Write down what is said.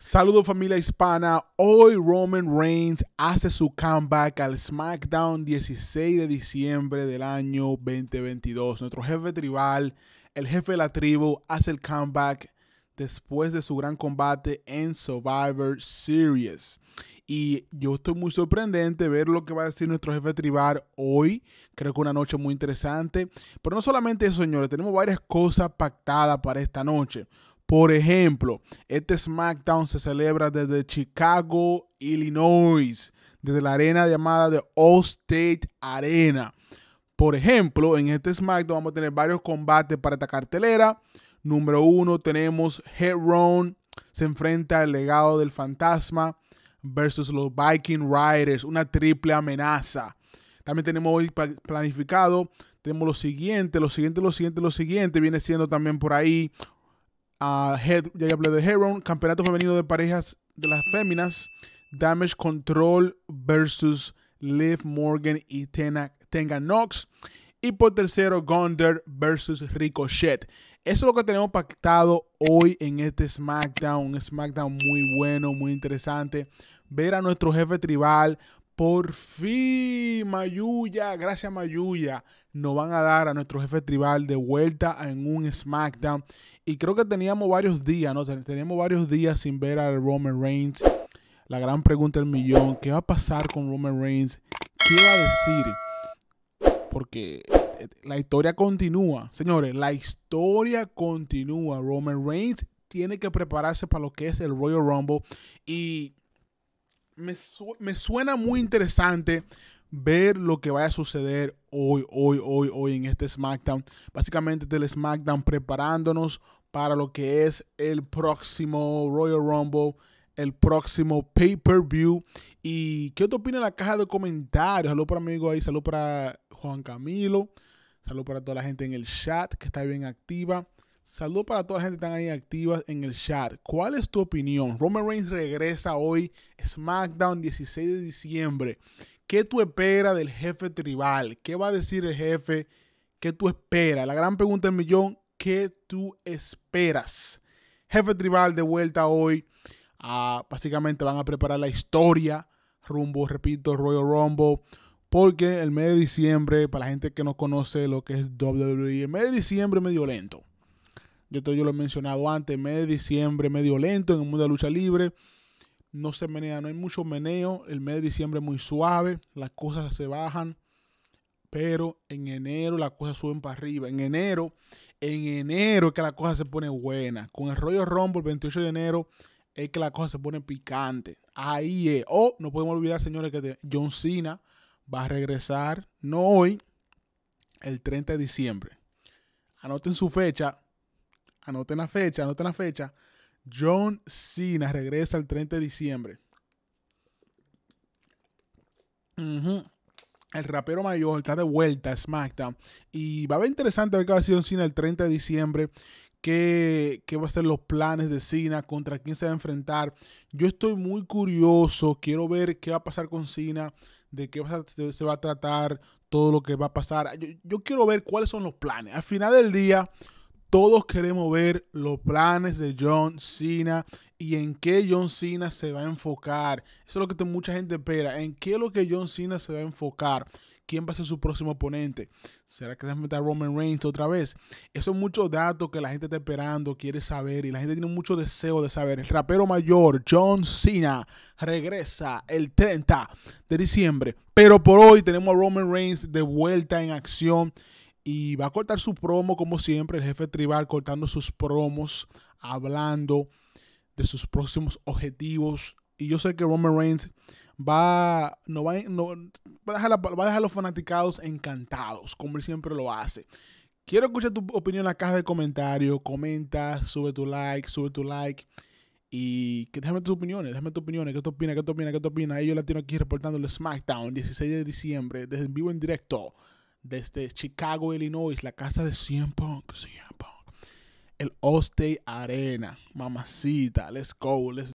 Saludos familia hispana, hoy Roman Reigns hace su comeback al SmackDown 16 de diciembre del año 2022. Nuestro jefe tribal, el jefe de la tribu, hace el comeback después de su gran combate en Survivor Series. Y yo estoy muy sorprendente ver lo que va a decir nuestro jefe tribal hoy. Creo que una noche muy interesante. Pero no solamente eso, señores, tenemos varias cosas pactadas para esta noche. Por ejemplo, este SmackDown se celebra desde Chicago, Illinois, desde la arena llamada de All State Arena. Por ejemplo, en este SmackDown vamos a tener varios combates para esta cartelera. Número uno tenemos Heron se enfrenta al legado del fantasma versus los Viking Riders, una triple amenaza. También tenemos hoy planificado, tenemos lo siguiente, lo siguiente, lo siguiente, lo siguiente, viene siendo también por ahí head, ya de Heron, Campeonato Femenino de Parejas de las Féminas, Damage Control versus Liv Morgan y Tena, Tenga Knox. Y por tercero, Gonder versus Ricochet. Eso es lo que tenemos pactado hoy en este SmackDown. Un SmackDown muy bueno, muy interesante. Ver a nuestro jefe tribal, por fin, Mayuya, gracias Mayuya, nos van a dar a nuestro jefe tribal de vuelta en un SmackDown. Y creo que teníamos varios días, ¿no? Teníamos varios días sin ver al Roman Reigns. La gran pregunta del millón, ¿qué va a pasar con Roman Reigns? ¿Qué va a decir? Porque eh, la historia continúa, señores, la historia continúa. Roman Reigns tiene que prepararse para lo que es el Royal Rumble y me, suena muy interesante ver lo que vaya a suceder hoy, hoy, hoy, hoy en este SmackDown. Básicamente del este SmackDown preparándonos para lo que es el próximo Royal Rumble, el próximo pay-per-view. ¿Y qué te opina en la caja de comentarios? Saludos para amigo ahí, salud para Juan Camilo, salud para toda la gente en el chat que está bien activa. Saludos para toda la gente que están ahí activa en el chat. ¿Cuál es tu opinión? Roman Reigns regresa hoy, SmackDown 16 de diciembre. ¿Qué tú esperas del jefe tribal? ¿Qué va a decir el jefe? ¿Qué tú esperas? La gran pregunta del millón, ¿qué tú esperas? Jefe tribal de vuelta hoy. Ah, básicamente van a preparar la historia rumbo, repito, Royal Rumble. Porque el mes de diciembre, para la gente que no conoce lo que es WWE, el mes de diciembre es medio lento yo, lo he mencionado antes, mes de diciembre medio lento en el mundo de lucha libre. No se menea, no hay mucho meneo. El mes de diciembre es muy suave, las cosas se bajan. Pero en enero las cosas suben para arriba. En enero, en enero es que la cosa se pone buena. Con el rollo rombo el 28 de enero es que la cosa se pone picante. Ahí es. oh, no podemos olvidar, señores, que John Cena va a regresar, no hoy, el 30 de diciembre. Anoten su fecha, Anoten la fecha, anoten la fecha. John Cena regresa el 30 de diciembre. El rapero mayor está de vuelta a SmackDown. Y va a ver interesante ver qué va a ser John Cena el 30 de diciembre. Qué, qué, va a ser los planes de Cena, contra quién se va a enfrentar. Yo estoy muy curioso, quiero ver qué va a pasar con Cena, de qué se va a tratar, todo lo que va a pasar. Yo, yo quiero ver cuáles son los planes. Al final del día, todos queremos ver los planes de John Cena y en qué John Cena se va a enfocar. Eso es lo que mucha gente espera. ¿En qué es lo que John Cena se va a enfocar? ¿Quién va a ser su próximo oponente? ¿Será que se va a meter a Roman Reigns otra vez? Eso es mucho dato que la gente está esperando, quiere saber y la gente tiene mucho deseo de saber. El rapero mayor John Cena regresa el 30 de diciembre. Pero por hoy tenemos a Roman Reigns de vuelta en acción y va a cortar su promo como siempre, el jefe tribal cortando sus promos, hablando de sus próximos objetivos. Y yo sé que Roman Reigns va, no va, no, va, a, dejar, a los fanaticados encantados, como él siempre lo hace. Quiero escuchar tu opinión en la caja de comentarios. Comenta, sube tu like, sube tu like. Y que déjame tus opiniones, déjame tus opiniones. ¿Qué te opinas? ¿Qué te opinas? ¿Qué te opinas? Ellos la tienen aquí reportando el SmackDown, 16 de diciembre, desde en vivo en directo desde Chicago, Illinois, la casa de CM Punk, el Oste Arena, mamacita, let's go, let's